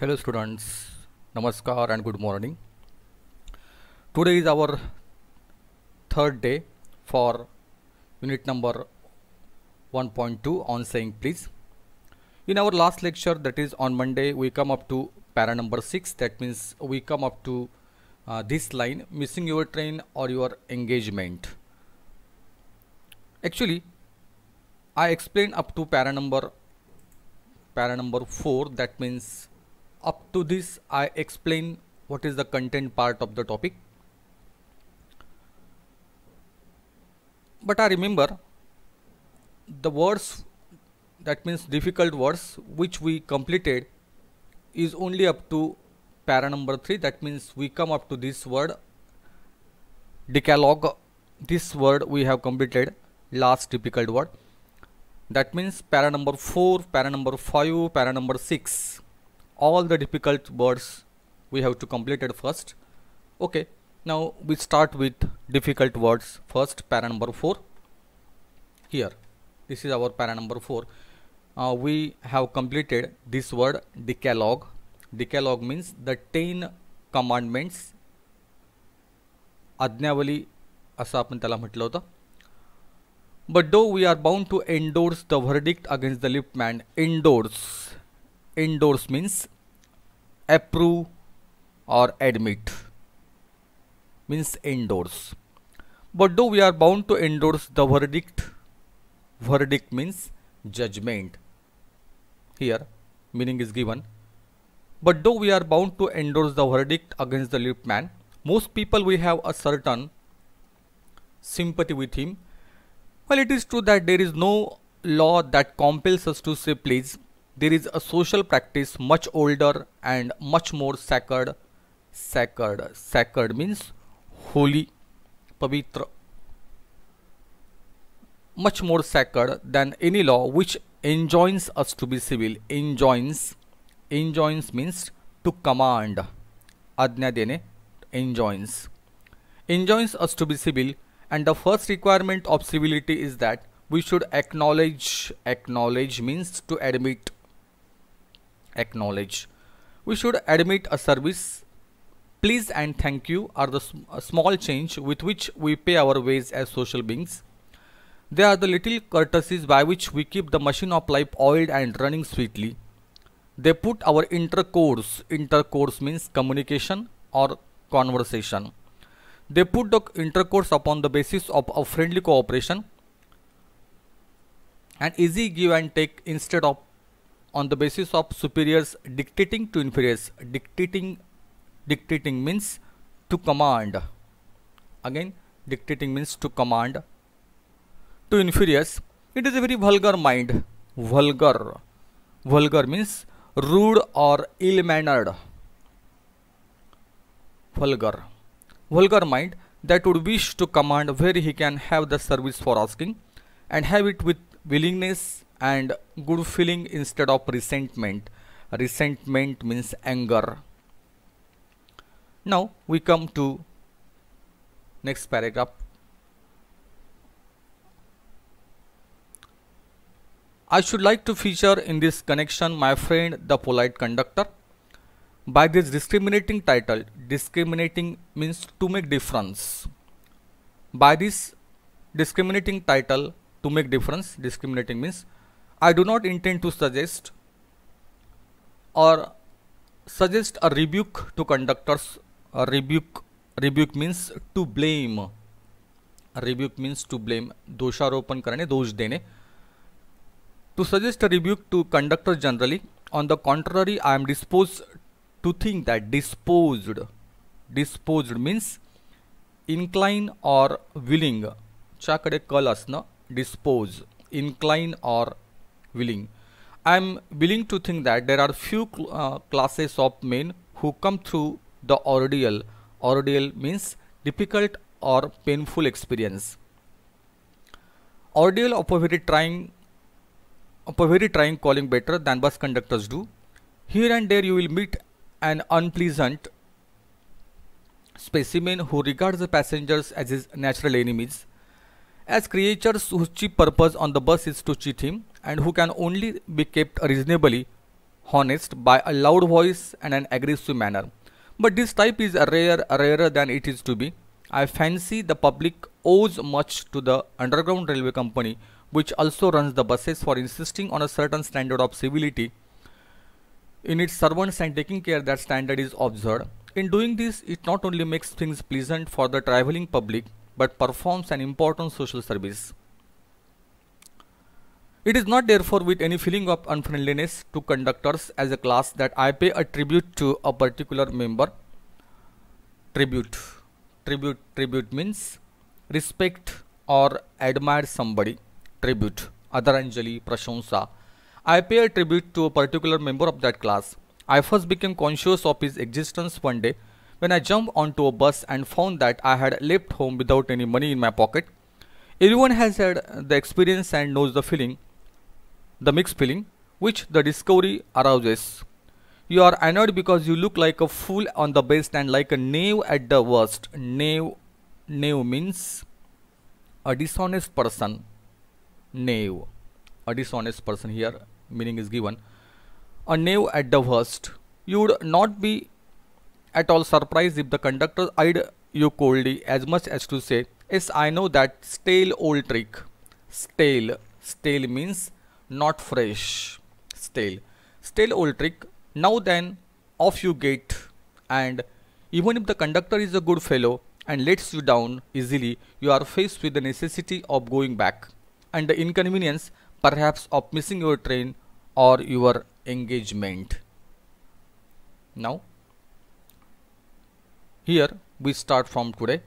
Hello students, Namaskar and good morning. Today is our third day for unit number 1.2 on saying please. In our last lecture that is on Monday we come up to para number 6 that means we come up to uh, this line missing your train or your engagement. Actually I explained up to para number para number 4 that means up to this I explain what is the content part of the topic but I remember the words that means difficult words which we completed is only up to para number 3 that means we come up to this word decalogue this word we have completed last difficult word that means para number 4 para number 5 para number 6 all the difficult words we have to complete it first okay now we start with difficult words first para number 4 here this is our para number 4 uh, we have completed this word decalogue decalogue means the 10 commandments आज्ञावली असं आपण त्याला म्हटलं होतं but do we are the to endorse the verdict against endorse means approve or admit means endorse but though we are bound to endorse the verdict verdict means judgment here meaning is given but though we are bound to endorse the verdict against the lip man most people we have a certain sympathy with him well it is true that there is no law that compels us to say please there is a social practice much older and much more sacred sacred sacred means holy pavitra much more sacred than any law which enjoins us to be civil enjoins enjoins means to command ajna dene enjoins enjoins us to be civil and the first requirement of civility is that we should acknowledge acknowledge means to admit acknowledge. We should admit a service. Please and thank you are the sm small change with which we pay our ways as social beings. They are the little courtesies by which we keep the machine of life oiled and running sweetly. They put our intercourse, intercourse means communication or conversation. They put the intercourse upon the basis of a friendly cooperation and easy give and take instead of on the basis of superiors dictating to inferiors. Dictating, dictating means to command. Again, dictating means to command. To inferiors, it is a very vulgar mind. Vulgar, vulgar means rude or ill-mannered. Vulgar, vulgar mind that would wish to command where he can have the service for asking and have it with willingness and good feeling instead of resentment resentment means anger now we come to next paragraph I should like to feature in this connection my friend the polite conductor. By this discriminating title, discriminating means to make difference. By this discriminating title, to make difference, discriminating means I do not intend to suggest or suggest a rebuke to conductors. A rebuke rebuke means to blame. rebuke means to blame. दोषारोपण karane, दोष dene. To suggest a rebuke to conductors generally. On the contrary, I am disposed to think that disposed disposed means incline or willing च्याकडे कल असणं dispose incline or willing. I am willing to think that there are few cl uh, classes of men who come through the ordeal. Ordeal means difficult or painful experience. Ordeal of a very trying, of a very trying calling better than bus conductors do. Here and there you will meet an unpleasant specimen who regards the passengers as his natural enemies. As creatures whose chief purpose on the bus is to cheat him, and who can only be kept reasonably honest by a loud voice and an aggressive manner. But this type is rare, rarer than it is to be. I fancy the public owes much to the Underground Railway Company, which also runs the buses, for insisting on a certain standard of civility in its servants and taking care that standard is observed. In doing this, it not only makes things pleasant for the traveling public, but performs an important social service. It is not therefore with any feeling of unfriendliness to conductors as a class that I pay a tribute to a particular member. Tribute. Tribute. Tribute means respect or admire somebody. Tribute. Adaranjali, Prashansa. I pay a tribute to a particular member of that class. I first became conscious of his existence one day when I jumped onto a bus and found that I had left home without any money in my pocket. Everyone has had the experience and knows the feeling the mixed feeling which the discovery arouses. You are annoyed because you look like a fool on the best and like a knave at the worst. Knave, knave means a dishonest person. Knave, a dishonest person here meaning is given. A knave at the worst. You would not be at all surprised if the conductor eyed you coldly as much as to say, yes, I know that stale old trick. Stale, stale means not fresh, stale. Stale old trick. Now then, off you get. And even if the conductor is a good fellow and lets you down easily, you are faced with the necessity of going back and the inconvenience perhaps of missing your train or your engagement. Now, here we start from today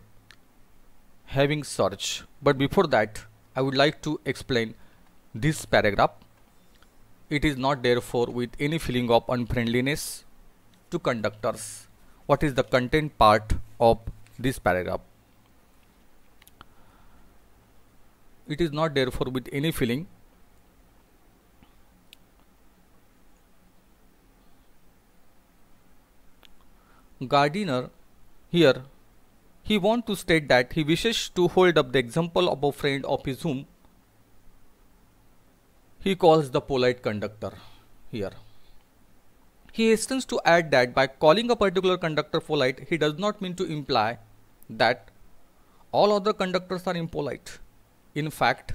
having search. But before that, I would like to explain this paragraph it is not therefore with any feeling of unfriendliness to conductors what is the content part of this paragraph it is not therefore with any feeling Gardiner here he wants to state that he wishes to hold up the example of a friend of his whom he calls the polite conductor here. He hastens to add that by calling a particular conductor polite, he does not mean to imply that all other conductors are impolite. In fact,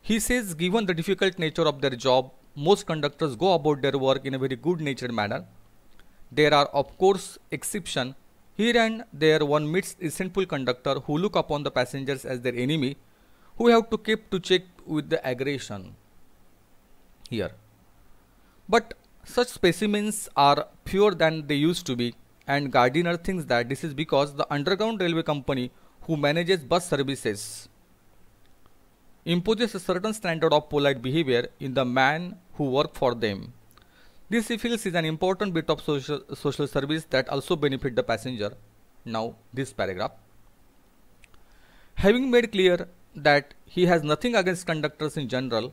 he says given the difficult nature of their job, most conductors go about their work in a very good natured manner. There are of course exceptions. Here and there one meets a sinful conductor who look upon the passengers as their enemy, who have to keep to check with the aggression here. But such specimens are fewer than they used to be and Gardiner thinks that this is because the Underground Railway Company who manages bus services imposes a certain standard of polite behavior in the man who work for them. This he feels is an important bit of social, social service that also benefit the passenger. Now this paragraph. Having made clear that he has nothing against conductors in general,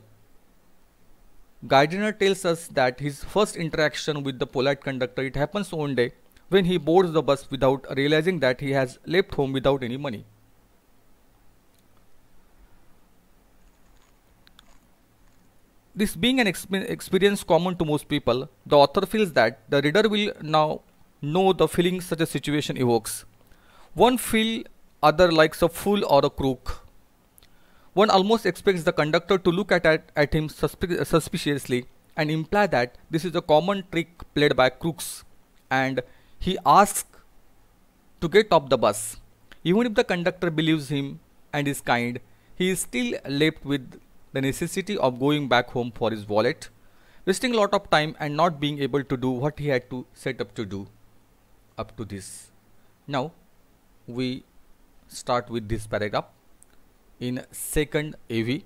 Gardiner tells us that his first interaction with the polite conductor it happens one day when he boards the bus without realizing that he has left home without any money. This being an exp experience common to most people, the author feels that the reader will now know the feeling such a situation evokes. One feel other likes a fool or a crook, one almost expects the conductor to look at, at, at him suspiciously and imply that this is a common trick played by crooks and he asks to get off the bus. Even if the conductor believes him and is kind, he is still left with the necessity of going back home for his wallet, wasting a lot of time and not being able to do what he had to set up to do up to this. Now we start with this paragraph in second AV